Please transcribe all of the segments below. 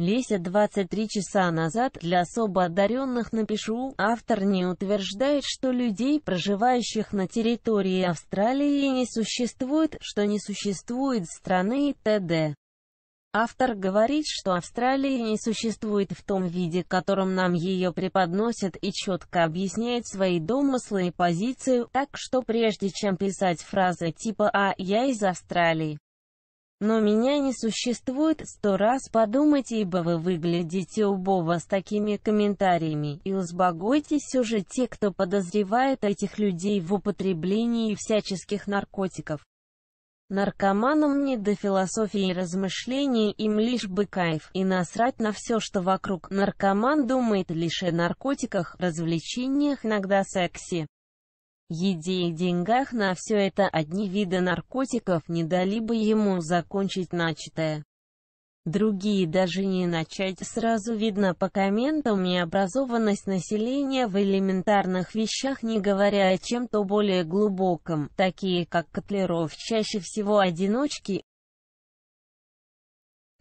Леся 23 часа назад для особо одаренных напишу, автор не утверждает, что людей, проживающих на территории Австралии не существует, что не существует страны и т.д. Автор говорит, что Австралия не существует в том виде, которым нам ее преподносят, и четко объясняет свои домыслы и позицию, так что прежде чем писать фразы типа «А, я из Австралии», но меня не существует, сто раз подумайте, ибо вы выглядите убого с такими комментариями, и узбогойтесь уже те, кто подозревает этих людей в употреблении всяческих наркотиков. Наркоманам не до философии и размышлений, им лишь бы кайф, и насрать на все, что вокруг. Наркоман думает лишь о наркотиках, развлечениях, иногда сексе еде и деньгах на все это одни виды наркотиков не дали бы ему закончить начатое. Другие даже не начать сразу видно по комментам и образованность населения в элементарных вещах, не говоря о чем-то более глубоком, такие как котлеров чаще всего одиночки,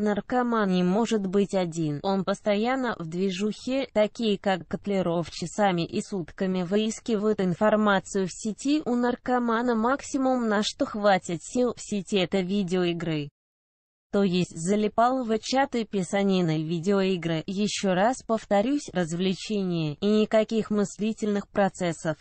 Наркоман не может быть один, он постоянно в движухе, такие как Котлеров часами и сутками выискивают информацию в сети, у наркомана максимум на что хватит сил в сети это видеоигры. То есть залипал в чаты писанины, видеоигры, еще раз повторюсь, развлечения, и никаких мыслительных процессов.